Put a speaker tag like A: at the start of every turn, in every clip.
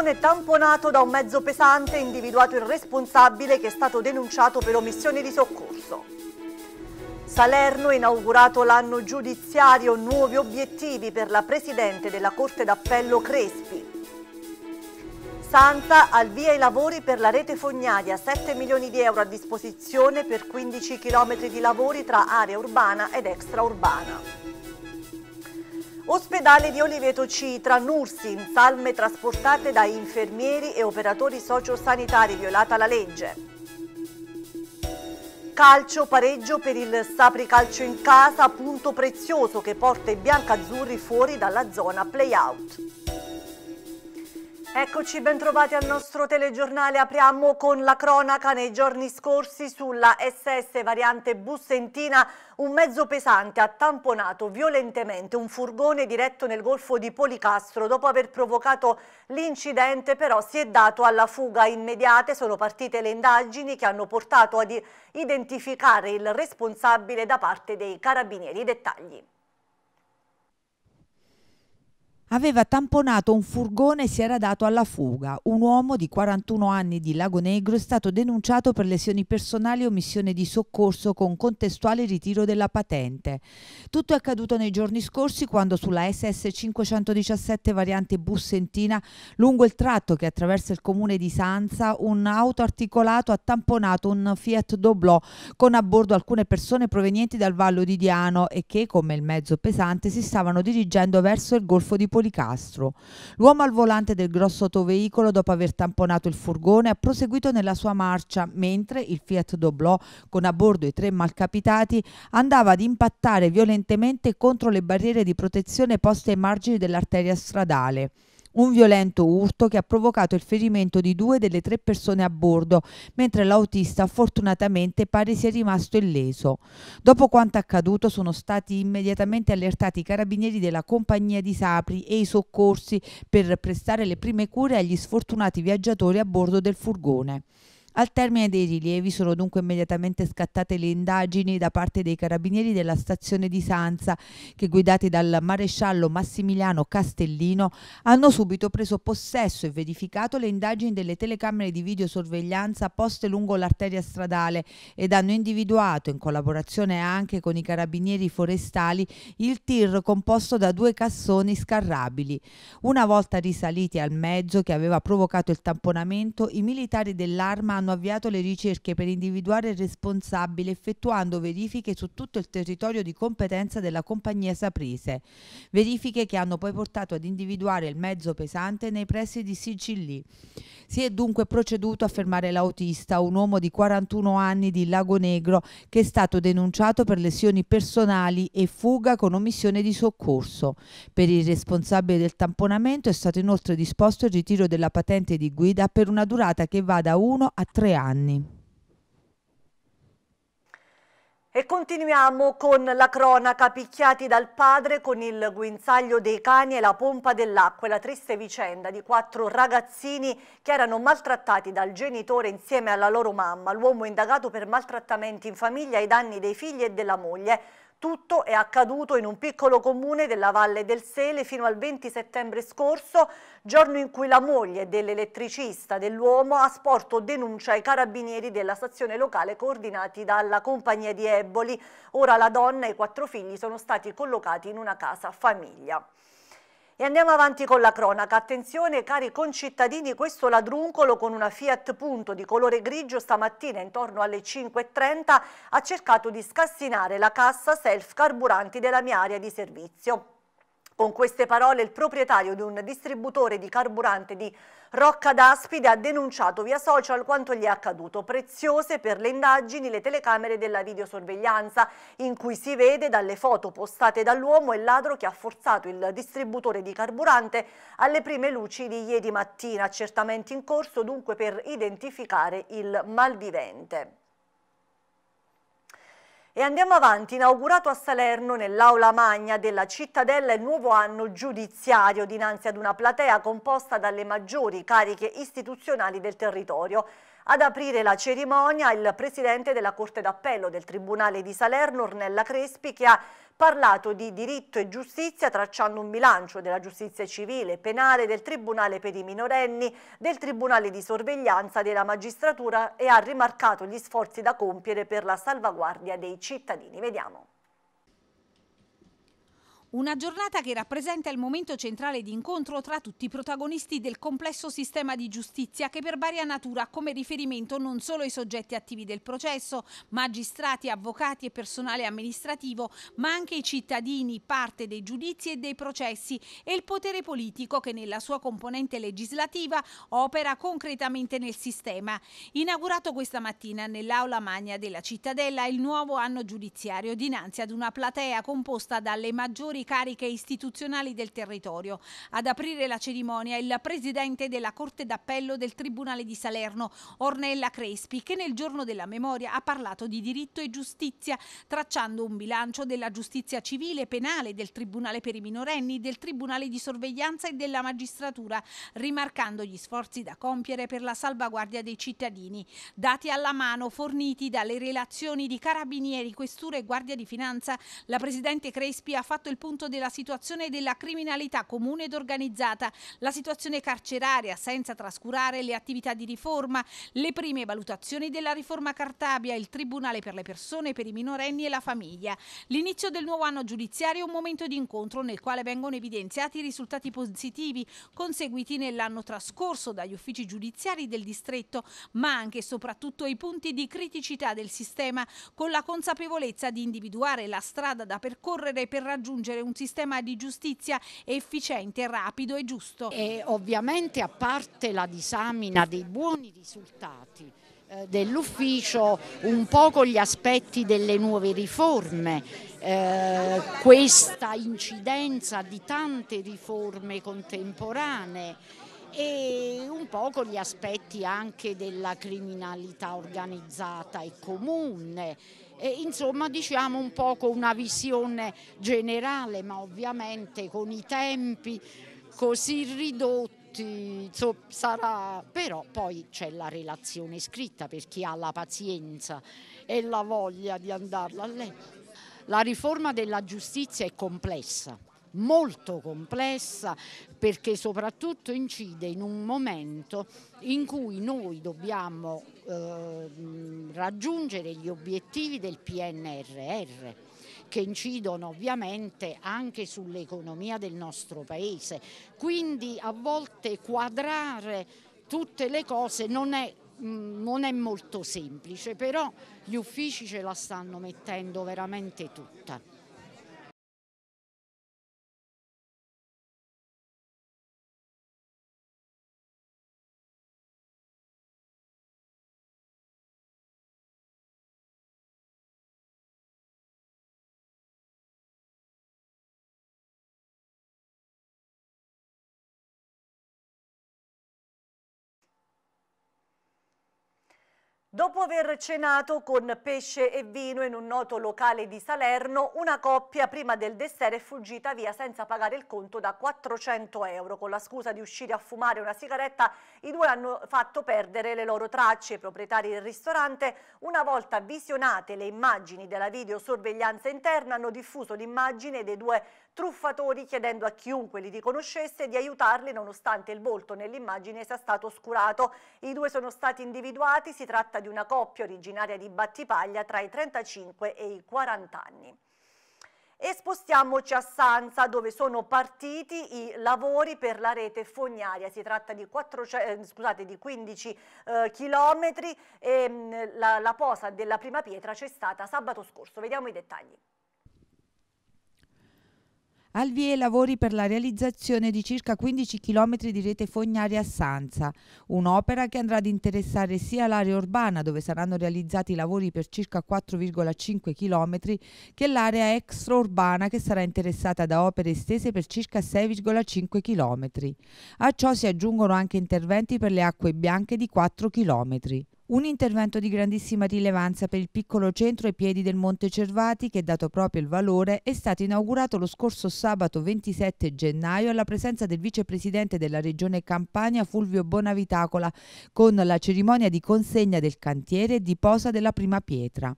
A: furgone tamponato da un mezzo pesante e individuato il responsabile che è stato denunciato per omissione di soccorso. Salerno inaugurato l'anno giudiziario, nuovi obiettivi per la Presidente della Corte d'Appello Crespi. Santa al via i lavori per la rete fognaria, 7 milioni di euro a disposizione per 15 km di lavori tra area urbana ed extraurbana. Ospedale di Oliveto Citra, tra Nursin, salme trasportate da infermieri e operatori sociosanitari, violata la legge. Calcio, pareggio per il Sapri Calcio in casa, punto prezioso che porta i biancazzurri fuori dalla zona play-out. Eccoci bentrovati al nostro telegiornale. Apriamo con la cronaca nei giorni scorsi sulla SS variante Bussentina. Un mezzo pesante ha tamponato violentemente un furgone diretto nel golfo di Policastro. Dopo aver provocato l'incidente però si è dato alla fuga immediata. Sono partite le indagini che hanno portato ad identificare il responsabile da parte dei carabinieri. I dettagli
B: aveva tamponato un furgone e si era dato alla fuga. Un uomo di 41 anni di Lago Negro è stato denunciato per lesioni personali e omissione di soccorso con contestuale ritiro della patente. Tutto è accaduto nei giorni scorsi quando sulla SS 517 variante Bussentina, lungo il tratto che attraversa il comune di Sanza, un auto articolato ha tamponato un Fiat Doblò con a bordo alcune persone provenienti dal Vallo di Diano e che, come il mezzo pesante, si stavano dirigendo verso il Golfo di Polizia Policastro. L'uomo al volante del grosso autoveicolo, dopo aver tamponato il furgone, ha proseguito nella sua marcia, mentre il Fiat Doblò, con a bordo i tre malcapitati, andava ad impattare violentemente contro le barriere di protezione poste ai margini dell'arteria stradale un violento urto che ha provocato il ferimento di due delle tre persone a bordo, mentre l'autista fortunatamente pare sia rimasto illeso. Dopo quanto accaduto sono stati immediatamente allertati i carabinieri della compagnia di Sapri e i soccorsi per prestare le prime cure agli sfortunati viaggiatori a bordo del furgone. Al termine dei rilievi sono dunque immediatamente scattate le indagini da parte dei carabinieri della stazione di Sanza che guidati dal maresciallo Massimiliano Castellino hanno subito preso possesso e verificato le indagini delle telecamere di videosorveglianza poste lungo l'arteria stradale ed hanno individuato in collaborazione anche con i carabinieri forestali il tir composto da due cassoni scarrabili. Una volta risaliti al mezzo che aveva provocato il tamponamento i militari dell'arma hanno avviato le ricerche per individuare il responsabile effettuando verifiche su tutto il territorio di competenza della compagnia Saprise, verifiche che hanno poi portato ad individuare il mezzo pesante nei pressi di Sicilì. Si è dunque proceduto a fermare l'autista, un uomo di 41 anni di Lago Negro, che è stato denunciato per lesioni personali e fuga con omissione di soccorso. Per il responsabile del tamponamento è stato inoltre disposto il ritiro della patente di guida per una durata che va da 1 a tre anni.
A: E continuiamo con la cronaca, picchiati dal padre con il guinzaglio dei cani e la pompa dell'acqua, la triste vicenda di quattro ragazzini che erano maltrattati dal genitore insieme alla loro mamma, l'uomo indagato per maltrattamenti in famiglia ai danni dei figli e della moglie. Tutto è accaduto in un piccolo comune della Valle del Sele fino al 20 settembre scorso, giorno in cui la moglie dell'elettricista dell'uomo ha sporto denuncia ai carabinieri della stazione locale coordinati dalla compagnia di Eboli. Ora la donna e i quattro figli sono stati collocati in una casa famiglia. E andiamo avanti con la cronaca. Attenzione cari concittadini, questo ladruncolo con una Fiat Punto di colore grigio stamattina intorno alle 5.30 ha cercato di scassinare la cassa self carburanti della mia area di servizio. Con queste parole il proprietario di un distributore di carburante di Rocca d'Aspide ha denunciato via social quanto gli è accaduto. Preziose per le indagini le telecamere della videosorveglianza in cui si vede dalle foto postate dall'uomo il ladro che ha forzato il distributore di carburante alle prime luci di ieri mattina. Accertamenti in corso dunque per identificare il malvivente. E andiamo avanti, inaugurato a Salerno nell'Aula Magna della cittadella il nuovo anno giudiziario dinanzi ad una platea composta dalle maggiori cariche istituzionali del territorio. Ad aprire la cerimonia il presidente della Corte d'Appello del Tribunale di Salerno, Ornella Crespi, che ha parlato di diritto e giustizia tracciando un bilancio della giustizia civile e penale, del Tribunale per i minorenni, del Tribunale di sorveglianza della magistratura e ha rimarcato gli sforzi da compiere per la salvaguardia dei cittadini. Vediamo.
C: Una giornata che rappresenta il momento centrale di incontro tra tutti i protagonisti del complesso sistema di giustizia che per varia natura ha come riferimento non solo i soggetti attivi del processo, magistrati, avvocati e personale amministrativo, ma anche i cittadini, parte dei giudizi e dei processi e il potere politico che nella sua componente legislativa opera concretamente nel sistema. Inaugurato questa mattina nell'aula magna della cittadella il nuovo anno giudiziario dinanzi ad una platea composta dalle maggiori maggiori cariche istituzionali del territorio. Ad aprire la cerimonia il presidente della Corte d'Appello del Tribunale di Salerno, Ornella Crespi, che nel giorno della memoria ha parlato di diritto e giustizia, tracciando un bilancio della giustizia civile e penale, del Tribunale per i minorenni, del Tribunale di sorveglianza e della magistratura, rimarcando gli sforzi da compiere per la salvaguardia dei cittadini. Dati alla mano forniti dalle relazioni di carabinieri, questura e guardia di finanza, la presidente Crespi ha fatto il punto appunto della situazione della criminalità comune ed organizzata, la situazione carceraria senza trascurare le attività di riforma, le prime valutazioni della riforma Cartabia, il Tribunale per le persone, per i minorenni e la famiglia. L'inizio del nuovo anno giudiziario è un momento di incontro nel quale vengono evidenziati i risultati positivi conseguiti nell'anno trascorso dagli uffici giudiziari del distretto, ma anche e soprattutto i punti di criticità del sistema, con la consapevolezza di individuare la strada da percorrere per raggiungere un sistema di giustizia
D: efficiente, rapido e giusto. E ovviamente a parte la disamina dei buoni risultati eh, dell'ufficio un po' con gli aspetti delle nuove riforme, eh, questa incidenza di tante riforme contemporanee e un po' con gli aspetti anche della criminalità organizzata e comune e insomma diciamo un po' con una visione generale ma ovviamente con i tempi così ridotti sarà, però poi c'è la relazione scritta per chi ha la pazienza e la voglia di andarla a leggere. La riforma della giustizia è complessa, molto complessa perché soprattutto incide in un momento in cui noi dobbiamo eh, raggiungere gli obiettivi del PNRR che incidono ovviamente anche sull'economia del nostro paese. Quindi a volte quadrare tutte le cose non è non è molto semplice, però gli uffici ce la stanno mettendo veramente tutta.
A: Dopo aver cenato con pesce e vino in un noto locale di Salerno, una coppia prima del dessert è fuggita via senza pagare il conto da 400 euro. Con la scusa di uscire a fumare una sigaretta, i due hanno fatto perdere le loro tracce. I proprietari del ristorante, una volta visionate le immagini della videosorveglianza interna, hanno diffuso l'immagine dei due truffatori chiedendo a chiunque li riconoscesse di aiutarli nonostante il volto nell'immagine sia stato oscurato. I due sono stati individuati, si tratta di una coppia originaria di Battipaglia tra i 35 e i 40 anni. E spostiamoci a Sanza dove sono partiti i lavori per la rete fognaria, si tratta di, 400, eh, scusate, di 15 eh, chilometri e mh, mm, la, la posa della prima pietra c'è stata sabato scorso, vediamo i dettagli
B: al via i lavori per la realizzazione di circa 15 km di rete fognaria a Sanza, un'opera che andrà ad interessare sia l'area urbana dove saranno realizzati i lavori per circa 4,5 km che l'area extraurbana che sarà interessata da opere estese per circa 6,5 km. A ciò si aggiungono anche interventi per le acque bianche di 4 km. Un intervento di grandissima rilevanza per il piccolo centro ai piedi del Monte Cervati che, dato proprio il valore, è stato inaugurato lo scorso sabato 27 gennaio alla presenza del vicepresidente della regione Campania Fulvio Bonavitacola con la cerimonia di consegna del cantiere e di posa della prima pietra.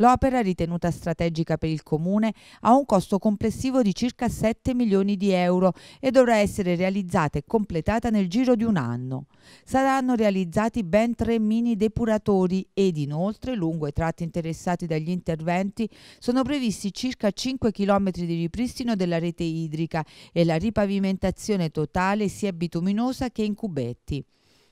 B: L'opera, ritenuta strategica per il Comune, ha un costo complessivo di circa 7 milioni di euro e dovrà essere realizzata e completata nel giro di un anno. Saranno realizzati ben tre mini depuratori ed inoltre, lungo i tratti interessati dagli interventi, sono previsti circa 5 km di ripristino della rete idrica e la ripavimentazione totale sia bituminosa che in cubetti.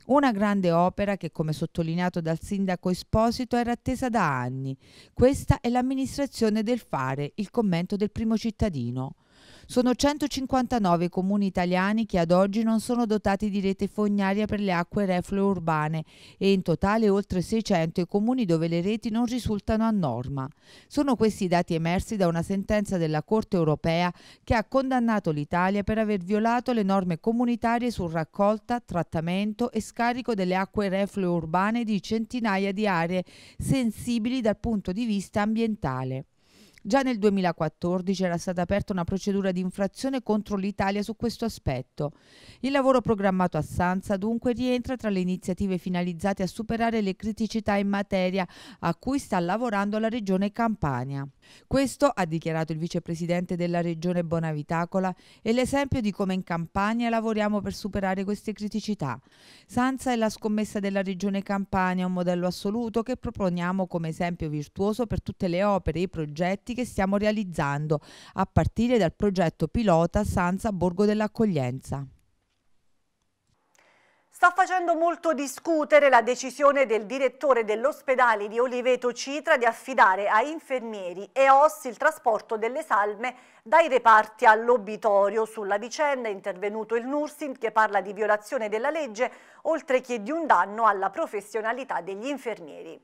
B: Una grande opera che, come sottolineato dal sindaco Esposito, era attesa da anni. Questa è l'amministrazione del fare, il commento del primo cittadino. Sono 159 i comuni italiani che ad oggi non sono dotati di rete fognaria per le acque reflue urbane e in totale oltre 600 i comuni dove le reti non risultano a norma. Sono questi i dati emersi da una sentenza della Corte europea che ha condannato l'Italia per aver violato le norme comunitarie sul raccolta, trattamento e scarico delle acque reflue urbane di centinaia di aree sensibili dal punto di vista ambientale. Già nel 2014 era stata aperta una procedura di infrazione contro l'Italia su questo aspetto. Il lavoro programmato a Sanza dunque rientra tra le iniziative finalizzate a superare le criticità in materia a cui sta lavorando la Regione Campania. Questo ha dichiarato il vicepresidente della Regione Bonavitacola è l'esempio di come in Campania lavoriamo per superare queste criticità. Sanza è la scommessa della Regione Campania, un modello assoluto che proponiamo come esempio virtuoso per tutte le opere e i progetti che stiamo realizzando, a partire dal progetto pilota Sanza Borgo dell'Accoglienza.
A: Sta facendo molto discutere la decisione del direttore dell'ospedale di Oliveto Citra di affidare a infermieri e OSS il trasporto delle salme dai reparti all'obitorio. Sulla vicenda è intervenuto il Nursin che parla di violazione della legge, oltre che di un danno alla professionalità degli infermieri.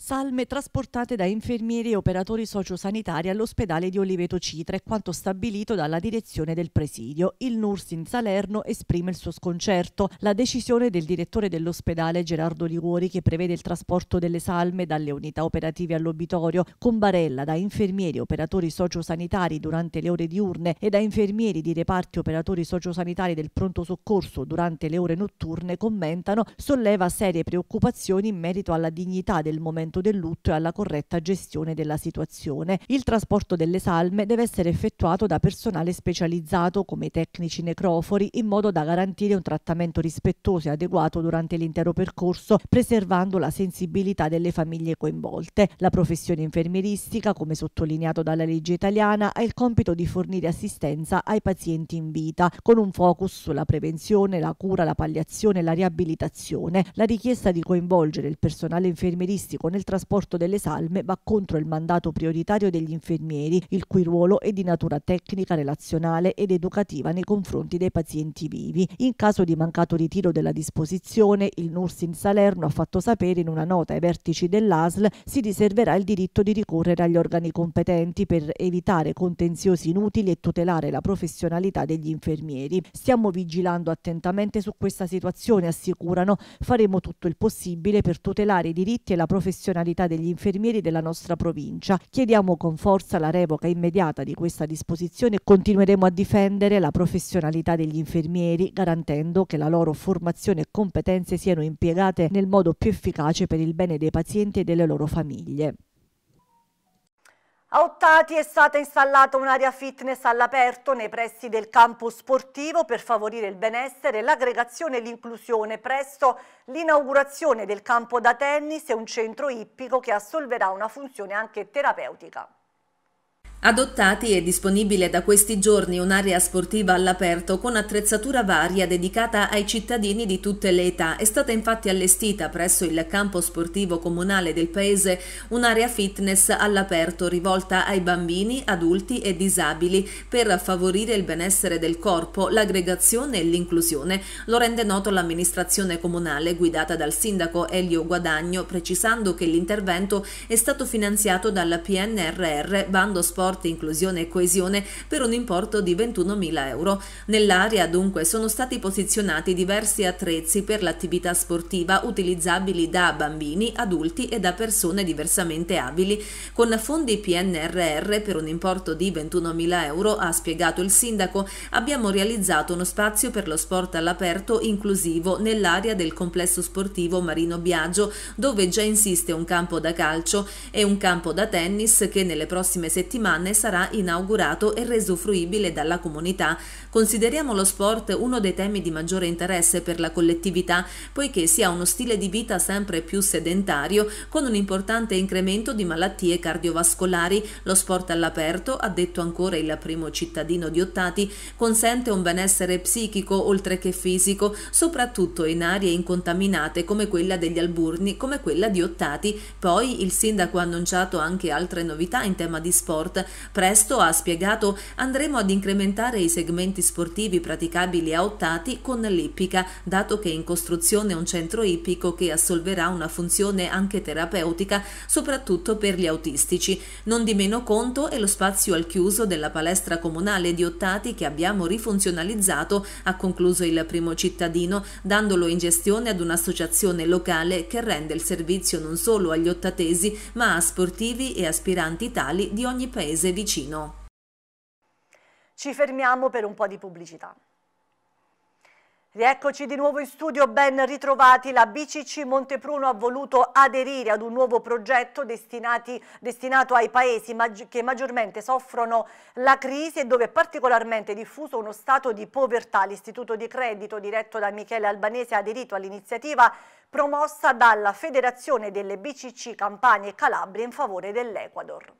A: Salme trasportate da infermieri e operatori sociosanitari all'ospedale di Oliveto Citre, quanto stabilito dalla direzione del presidio. Il NURS in Salerno esprime il suo sconcerto. La decisione del direttore dell'ospedale Gerardo Liguori che prevede il trasporto delle salme dalle unità operative all'obitorio con barella da infermieri e operatori sociosanitari durante le ore diurne e da infermieri di reparti operatori sociosanitari del pronto soccorso durante le ore notturne commentano solleva serie preoccupazioni in merito alla dignità del momento all'evitamento del lutto e alla corretta gestione della situazione. Il trasporto delle salme deve essere effettuato da personale specializzato come i tecnici necrofori in modo da garantire un trattamento rispettoso e adeguato durante l'intero percorso, preservando la sensibilità delle famiglie coinvolte. La professione infermieristica, come sottolineato dalla legge italiana, ha il compito di fornire assistenza ai pazienti in vita, con un focus sulla prevenzione, la cura, la palliazione e la riabilitazione. La richiesta di coinvolgere il personale infermieristico nel nel trasporto delle salme va contro il mandato prioritario degli infermieri, il cui ruolo è di natura tecnica, relazionale ed educativa nei confronti dei pazienti vivi. In caso di mancato ritiro della disposizione, il NURS in Salerno ha fatto sapere in una nota ai vertici dell'ASL si riserverà il diritto di ricorrere agli organi competenti per evitare contenziosi inutili e tutelare la professionalità degli infermieri. Stiamo vigilando attentamente su questa situazione, assicurano, faremo tutto il possibile per tutelare i diritti e la professionalità professionalità degli infermieri della nostra provincia. Chiediamo con forza la revoca immediata di questa disposizione e continueremo a difendere la professionalità degli infermieri garantendo che la loro formazione e competenze siano impiegate nel modo più efficace per il bene dei pazienti e delle loro famiglie. A Ottati è stata installata un'area fitness all'aperto nei pressi del campo sportivo per favorire il benessere, l'aggregazione e l'inclusione. Presto l'inaugurazione del campo da tennis e un centro ippico che assolverà una funzione anche terapeutica.
E: Adottati è disponibile da questi giorni un'area sportiva all'aperto con attrezzatura varia dedicata ai cittadini di tutte le età. È stata infatti allestita presso il campo sportivo comunale del paese un'area fitness all'aperto rivolta ai bambini, adulti e disabili per favorire il benessere del corpo, l'aggregazione e l'inclusione. Lo rende noto l'amministrazione comunale guidata dal sindaco Elio Guadagno, precisando che l'intervento è stato finanziato dalla PNRR Bando Sport sport, inclusione e coesione per un importo di 21.000 euro. Nell'area dunque sono stati posizionati diversi attrezzi per l'attività sportiva utilizzabili da bambini, adulti e da persone diversamente abili. Con fondi PNRR per un importo di 21.000 euro, ha spiegato il sindaco, abbiamo realizzato uno spazio per lo sport all'aperto inclusivo nell'area del complesso sportivo Marino Biagio, dove già insiste un campo da calcio e un campo da tennis che nelle prossime settimane Giovanni sarà inaugurato e reso fruibile dalla comunità. Consideriamo lo sport uno dei temi di maggiore interesse per la collettività, poiché si ha uno stile di vita sempre più sedentario, con un importante incremento di malattie cardiovascolari. Lo sport all'aperto, ha detto ancora il primo cittadino di Ottati, consente un benessere psichico oltre che fisico, soprattutto in aree incontaminate come quella degli Alburni, come quella di Ottati. Poi il sindaco ha annunciato anche altre novità in tema di sport, Presto, ha spiegato, andremo ad incrementare i segmenti sportivi praticabili a ottati con l'ippica, dato che è in costruzione un centro ippico che assolverà una funzione anche terapeutica, soprattutto per gli autistici. Non di meno conto è lo spazio al chiuso della palestra comunale di Ottati che abbiamo rifunzionalizzato, ha concluso il primo cittadino, dandolo in gestione ad un'associazione locale che rende il servizio non solo agli ottatesi, ma a sportivi e aspiranti tali di ogni paese paese vicino.
A: Ci fermiamo per un po' di pubblicità. Rieccoci di nuovo in studio, ben ritrovati. La BCC Montepruno ha voluto aderire ad un nuovo progetto destinato ai paesi che maggiormente soffrono la crisi e dove è particolarmente diffuso uno stato di povertà. L'istituto di credito diretto da Michele Albanese ha aderito all'iniziativa promossa dalla Federazione delle BCC Campania e Calabria in favore dell'Ecuador.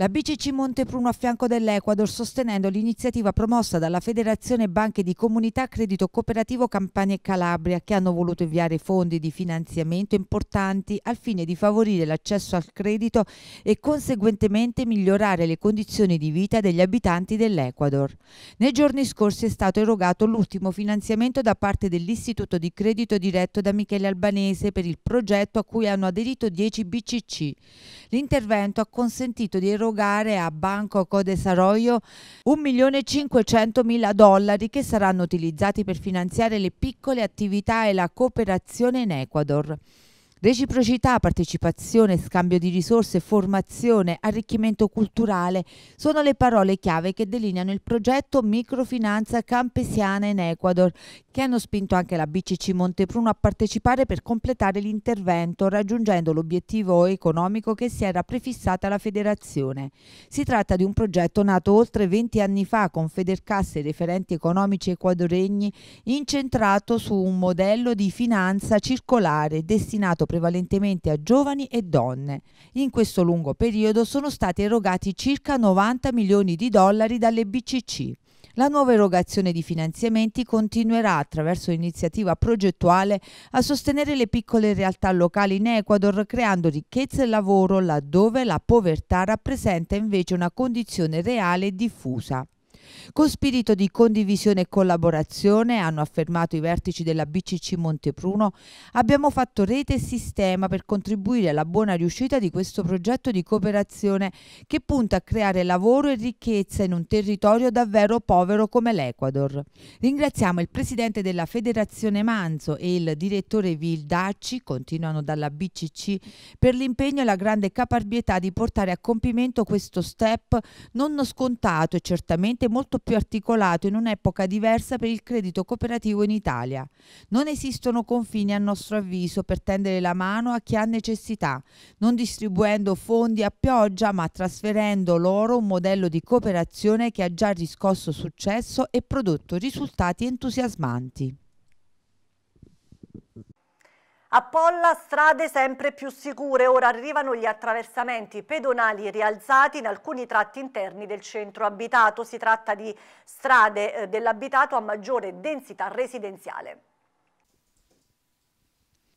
B: La BCC Montepruno a fianco dell'Equador sostenendo l'iniziativa promossa dalla Federazione Banche di Comunità Credito Cooperativo Campania e Calabria che hanno voluto inviare fondi di finanziamento importanti al fine di favorire l'accesso al credito e conseguentemente migliorare le condizioni di vita degli abitanti dell'Equador. Nei giorni scorsi è stato erogato l'ultimo finanziamento da parte dell'Istituto di Credito diretto da Michele Albanese per il progetto a cui hanno aderito 10 BCC. L'intervento ha consentito di erogare erogare a Banco de Saroyo 1.500.000 dollari che saranno utilizzati per finanziare le piccole attività e la cooperazione in Ecuador. Reciprocità, partecipazione, scambio di risorse, formazione, arricchimento culturale sono le parole chiave che delineano il progetto Microfinanza Campesiana in Ecuador, che hanno spinto anche la BCC Montepruno a partecipare per completare l'intervento, raggiungendo l'obiettivo economico che si era prefissata la federazione. Si tratta di un progetto nato oltre 20 anni fa con Federcasse e referenti economici equadoregni, incentrato su un modello di finanza circolare destinato prevalentemente a giovani e donne. In questo lungo periodo sono stati erogati circa 90 milioni di dollari dalle BCC. La nuova erogazione di finanziamenti continuerà attraverso l'iniziativa progettuale a sostenere le piccole realtà locali in Ecuador creando ricchezza e lavoro laddove la povertà rappresenta invece una condizione reale e diffusa. Con spirito di condivisione e collaborazione, hanno affermato i vertici della BCC Montepruno, abbiamo fatto rete e sistema per contribuire alla buona riuscita di questo progetto di cooperazione che punta a creare lavoro e ricchezza in un territorio davvero povero come l'Ecuador. Ringraziamo il presidente della Federazione Manzo e il direttore Vildacci, continuano dalla BCC, per l'impegno e la grande caparbietà di portare a compimento questo step non scontato e certamente molto più articolato in un'epoca diversa per il credito cooperativo in Italia. Non esistono confini a nostro avviso per tendere la mano a chi ha necessità, non distribuendo fondi a pioggia ma trasferendo loro un modello di cooperazione che ha già riscosso successo e prodotto risultati entusiasmanti.
A: A Polla strade sempre più sicure, ora arrivano gli attraversamenti pedonali rialzati in alcuni tratti interni del centro abitato. Si tratta di strade eh, dell'abitato a maggiore densità residenziale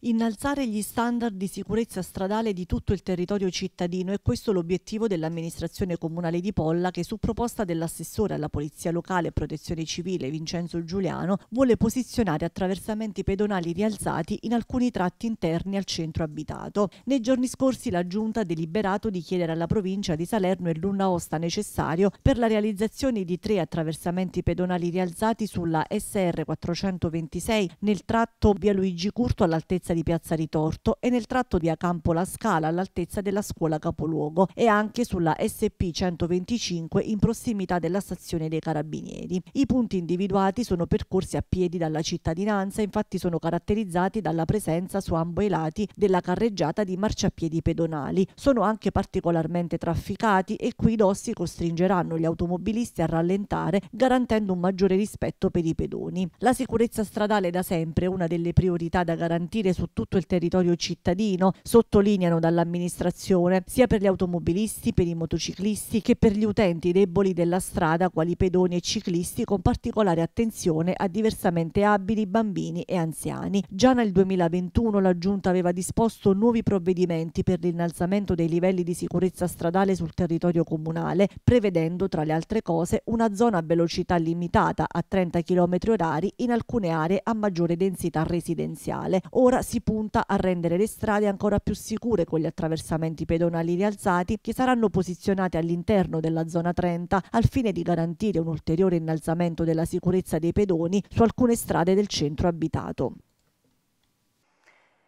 A: innalzare gli standard di sicurezza stradale di tutto il territorio cittadino è questo l'obiettivo dell'amministrazione comunale di Polla che su proposta dell'assessore alla Polizia Locale e Protezione Civile Vincenzo Giuliano vuole posizionare attraversamenti pedonali rialzati in alcuni tratti interni al centro abitato. Nei giorni scorsi la Giunta ha deliberato di chiedere alla provincia di Salerno il l'Unnaosta necessario per la realizzazione di tre attraversamenti pedonali rialzati sulla SR 426 nel tratto via Luigi Curto all'altezza all'altezza di Piazza Ritorto e nel tratto di Acampo La Scala all'altezza della scuola Capoluogo e anche sulla SP 125 in prossimità della stazione dei Carabinieri. I punti individuati sono percorsi a piedi dalla cittadinanza, infatti sono caratterizzati dalla presenza su ambo i lati della carreggiata di marciapiedi pedonali. Sono anche particolarmente trafficati e qui i dossi costringeranno gli automobilisti a rallentare garantendo un maggiore rispetto per i pedoni. La sicurezza stradale è da sempre una delle priorità da garantire su su tutto il territorio cittadino, sottolineano dall'amministrazione, sia per gli automobilisti, per i motociclisti che per gli utenti deboli della strada, quali pedoni e ciclisti, con particolare attenzione a diversamente abili, bambini e anziani. Già nel 2021 la Giunta aveva disposto nuovi provvedimenti per l'innalzamento dei livelli di sicurezza stradale sul territorio comunale, prevedendo tra le altre cose una zona a velocità limitata a 30 km h in alcune aree a maggiore densità residenziale. Ora si si punta a rendere le strade ancora più sicure con gli attraversamenti pedonali rialzati che saranno posizionati all'interno della zona 30 al fine di garantire un ulteriore innalzamento della sicurezza dei pedoni su alcune strade del centro abitato.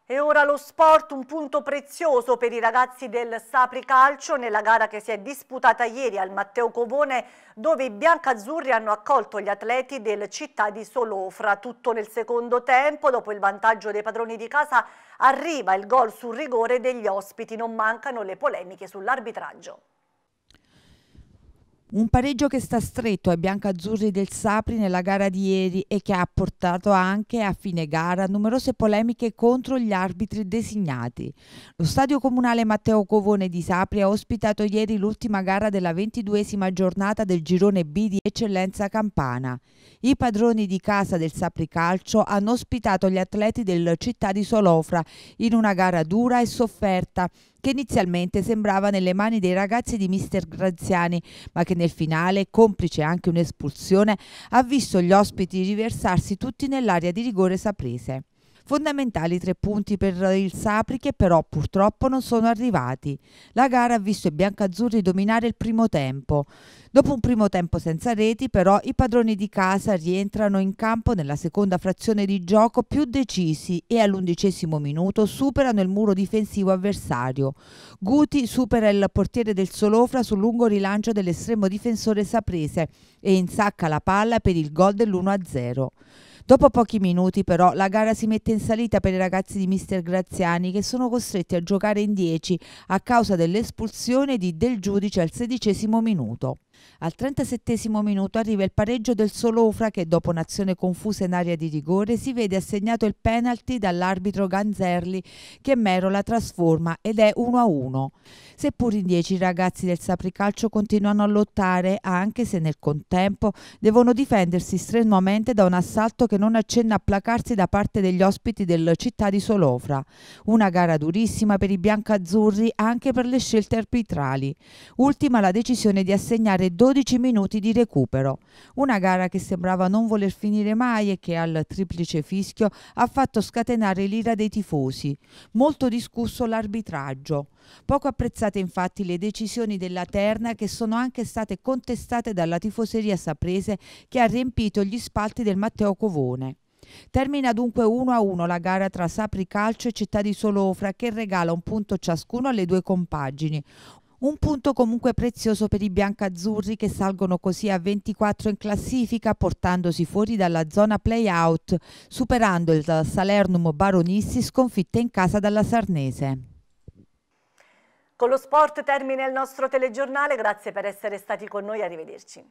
A: E ora lo sport, un punto prezioso per i ragazzi del Sapri Calcio nella gara che si è disputata ieri al Matteo Covone dove i biancazzurri hanno accolto gli atleti del città di Solofra. Tutto nel secondo tempo, dopo il vantaggio dei padroni di casa, arriva il gol sul rigore degli ospiti. Non mancano le polemiche sull'arbitraggio.
B: Un pareggio che sta stretto ai biancazzurri del Sapri nella gara di ieri e che ha portato anche a fine gara numerose polemiche contro gli arbitri designati. Lo stadio comunale Matteo Covone di Sapri ha ospitato ieri l'ultima gara della ventiduesima giornata del girone B di Eccellenza Campana. I padroni di casa del Sapri Calcio hanno ospitato gli atleti del Città di Solofra in una gara dura e sofferta che inizialmente sembrava nelle mani dei ragazzi di Mister Graziani, ma che nel finale, complice anche un'espulsione, ha visto gli ospiti riversarsi tutti nell'area di rigore saprese. Fondamentali tre punti per il Sapri che però purtroppo non sono arrivati. La gara ha visto i biancazzurri dominare il primo tempo. Dopo un primo tempo senza reti però i padroni di casa rientrano in campo nella seconda frazione di gioco più decisi e all'undicesimo minuto superano il muro difensivo avversario. Guti supera il portiere del Solofra sul lungo rilancio dell'estremo difensore saprese e insacca la palla per il gol dell'1-0. Dopo pochi minuti però la gara si mette in salita per i ragazzi di Mister Graziani che sono costretti a giocare in 10 a causa dell'espulsione di Del Giudice al sedicesimo minuto. Al 37 minuto arriva il pareggio del Solofra che dopo un'azione confusa in area di rigore si vede assegnato il penalty dall'arbitro Ganzerli che Mero la trasforma ed è 1-1. Seppur in 10 i ragazzi del Sapricalcio continuano a lottare anche se nel contempo devono difendersi strenuamente da un assalto che non accenna a placarsi da parte degli ospiti del città di Solofra. Una gara durissima per i biancazzurri anche per le scelte arbitrali. Ultima la decisione di assegnare mancare 12 minuti di recupero. Una gara che sembrava non voler finire mai e che al triplice fischio ha fatto scatenare l'ira dei tifosi. Molto discusso l'arbitraggio. Poco apprezzate infatti le decisioni della terna che sono anche state contestate dalla tifoseria saprese che ha riempito gli spalti del Matteo Covone. Termina dunque 1-1 la gara tra Sapri Calcio e Città di Solofra che regala un punto ciascuno alle due compagini, un punto comunque prezioso per i biancazzurri che salgono così a 24 in classifica portandosi fuori dalla zona play-out, superando il Salernum Baronissi sconfitta in casa dalla Sarnese.
A: Con lo sport termina il nostro telegiornale, grazie per essere stati con noi, arrivederci.